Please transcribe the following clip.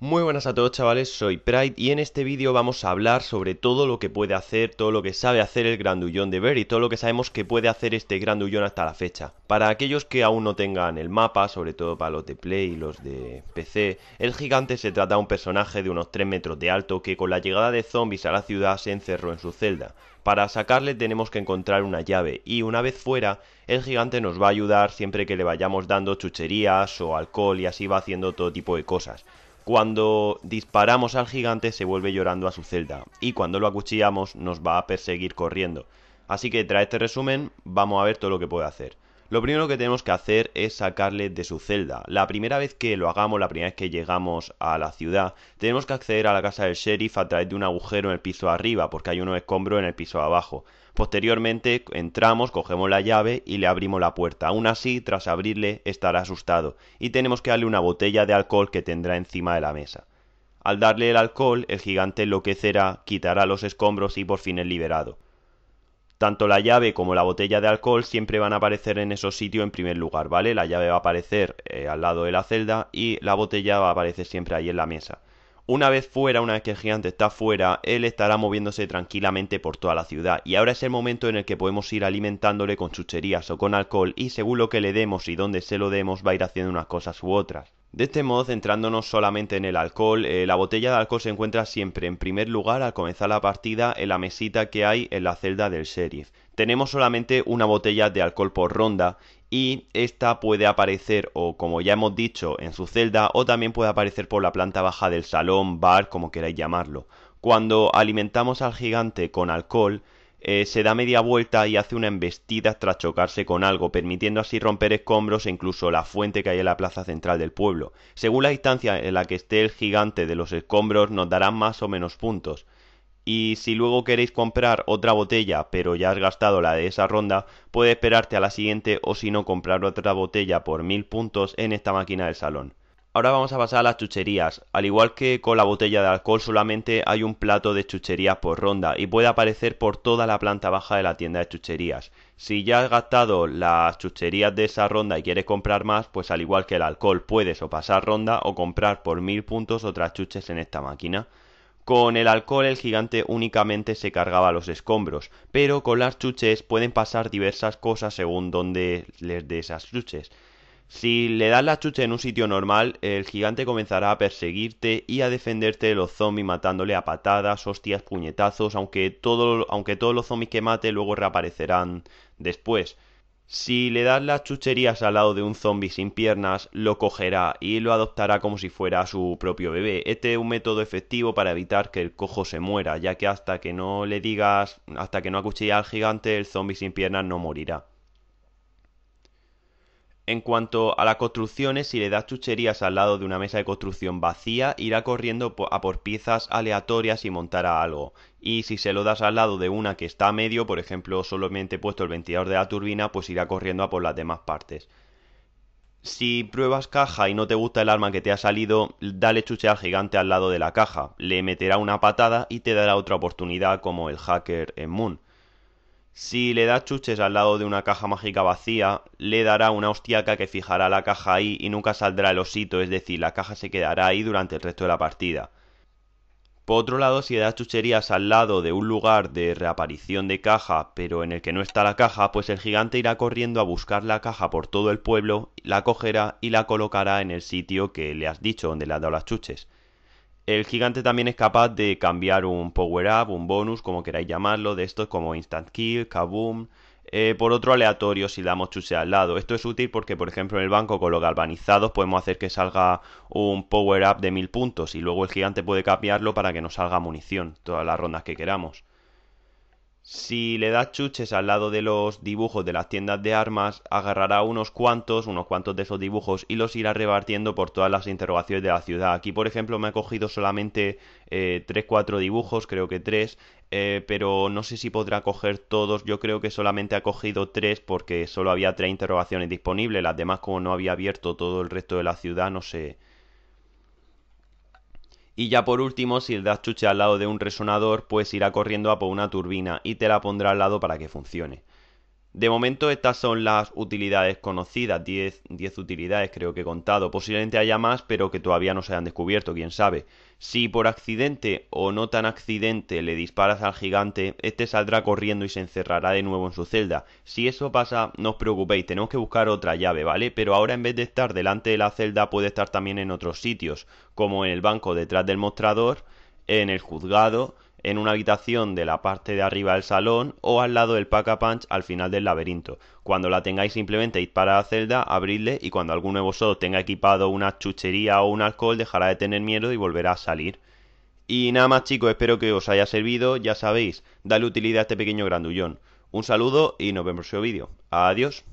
Muy buenas a todos chavales, soy Pride y en este vídeo vamos a hablar sobre todo lo que puede hacer, todo lo que sabe hacer el grandullón de Ver y todo lo que sabemos que puede hacer este grandullón hasta la fecha. Para aquellos que aún no tengan el mapa, sobre todo para los de Play y los de PC, el gigante se trata de un personaje de unos 3 metros de alto que con la llegada de zombies a la ciudad se encerró en su celda. Para sacarle tenemos que encontrar una llave y una vez fuera, el gigante nos va a ayudar siempre que le vayamos dando chucherías o alcohol y así va haciendo todo tipo de cosas. Cuando disparamos al gigante se vuelve llorando a su celda y cuando lo acuchillamos nos va a perseguir corriendo. Así que tras este resumen vamos a ver todo lo que puede hacer. Lo primero que tenemos que hacer es sacarle de su celda. La primera vez que lo hagamos, la primera vez que llegamos a la ciudad, tenemos que acceder a la casa del sheriff a través de un agujero en el piso arriba, porque hay un escombro en el piso de abajo. Posteriormente entramos, cogemos la llave y le abrimos la puerta. Aún así, tras abrirle, estará asustado y tenemos que darle una botella de alcohol que tendrá encima de la mesa. Al darle el alcohol, el gigante enloquecerá, quitará los escombros y por fin es liberado. Tanto la llave como la botella de alcohol siempre van a aparecer en esos sitios en primer lugar, ¿vale? La llave va a aparecer eh, al lado de la celda y la botella va a aparecer siempre ahí en la mesa. Una vez fuera, una vez que el gigante está fuera, él estará moviéndose tranquilamente por toda la ciudad. Y ahora es el momento en el que podemos ir alimentándole con chucherías o con alcohol y según lo que le demos y donde se lo demos va a ir haciendo unas cosas u otras. De este modo, centrándonos solamente en el alcohol, eh, la botella de alcohol se encuentra siempre en primer lugar al comenzar la partida en la mesita que hay en la celda del sheriff tenemos solamente una botella de alcohol por ronda y esta puede aparecer o como ya hemos dicho en su celda o también puede aparecer por la planta baja del salón, bar, como queráis llamarlo. Cuando alimentamos al gigante con alcohol, eh, se da media vuelta y hace una embestida tras chocarse con algo, permitiendo así romper escombros e incluso la fuente que hay en la plaza central del pueblo. Según la distancia en la que esté el gigante de los escombros, nos darán más o menos puntos y si luego queréis comprar otra botella pero ya has gastado la de esa ronda, puede esperarte a la siguiente o si no comprar otra botella por 1000 puntos en esta máquina del salón. Ahora vamos a pasar a las chucherías. Al igual que con la botella de alcohol solamente hay un plato de chucherías por ronda y puede aparecer por toda la planta baja de la tienda de chucherías. Si ya has gastado las chucherías de esa ronda y quieres comprar más, pues al igual que el alcohol puedes o pasar ronda o comprar por mil puntos otras chuches en esta máquina. Con el alcohol el gigante únicamente se cargaba los escombros, pero con las chuches pueden pasar diversas cosas según donde les dé esas chuches. Si le das la chuche en un sitio normal, el gigante comenzará a perseguirte y a defenderte de los zombies matándole a patadas, hostias, puñetazos, aunque, aunque todos los zombies que mate luego reaparecerán después. Si le das las chucherías al lado de un zombie sin piernas, lo cogerá y lo adoptará como si fuera su propio bebé. Este es un método efectivo para evitar que el cojo se muera, ya que hasta que no le digas, hasta que no acuchillas al gigante, el zombie sin piernas no morirá. En cuanto a las construcciones, si le das chucherías al lado de una mesa de construcción vacía, irá corriendo a por piezas aleatorias y montará algo. Y si se lo das al lado de una que está a medio, por ejemplo, solamente puesto el ventilador de la turbina, pues irá corriendo a por las demás partes. Si pruebas caja y no te gusta el arma que te ha salido, dale chuche al gigante al lado de la caja. Le meterá una patada y te dará otra oportunidad como el hacker en Moon. Si le das chuches al lado de una caja mágica vacía, le dará una hostiaca que fijará la caja ahí y nunca saldrá el osito, es decir, la caja se quedará ahí durante el resto de la partida. Por otro lado, si le das chucherías al lado de un lugar de reaparición de caja, pero en el que no está la caja, pues el gigante irá corriendo a buscar la caja por todo el pueblo, la cogerá y la colocará en el sitio que le has dicho donde le has dado las chuches. El gigante también es capaz de cambiar un power-up, un bonus, como queráis llamarlo, de estos como Instant Kill, Kaboom, eh, por otro aleatorio si damos chuse al lado. Esto es útil porque, por ejemplo, en el banco con los galvanizados podemos hacer que salga un power up de 1000 puntos y luego el gigante puede cambiarlo para que nos salga munición todas las rondas que queramos. Si le das chuches al lado de los dibujos de las tiendas de armas, agarrará unos cuantos, unos cuantos de esos dibujos y los irá repartiendo por todas las interrogaciones de la ciudad. Aquí, por ejemplo, me ha cogido solamente eh, tres, 3-4 dibujos, creo que tres, eh, pero no sé si podrá coger todos. Yo creo que solamente ha cogido tres, porque solo había tres interrogaciones disponibles. Las demás, como no había abierto todo el resto de la ciudad, no sé, y ya por último, si el das chuche al lado de un resonador, pues irá corriendo a por una turbina y te la pondrá al lado para que funcione. De momento estas son las utilidades conocidas, 10, 10, utilidades creo que he contado. Posiblemente haya más, pero que todavía no se han descubierto, quién sabe. Si por accidente o no tan accidente le disparas al gigante, este saldrá corriendo y se encerrará de nuevo en su celda. Si eso pasa, no os preocupéis, tenemos que buscar otra llave, ¿vale? Pero ahora en vez de estar delante de la celda puede estar también en otros sitios, como en el banco detrás del mostrador, en el juzgado, en una habitación de la parte de arriba del salón o al lado del Pack-a-Punch al final del laberinto. Cuando la tengáis simplemente id para la celda, abridle y cuando alguno de vosotros tenga equipado una chuchería o un alcohol dejará de tener miedo y volverá a salir. Y nada más chicos, espero que os haya servido, ya sabéis, dale utilidad a este pequeño grandullón. Un saludo y nos vemos en el próximo vídeo. Adiós.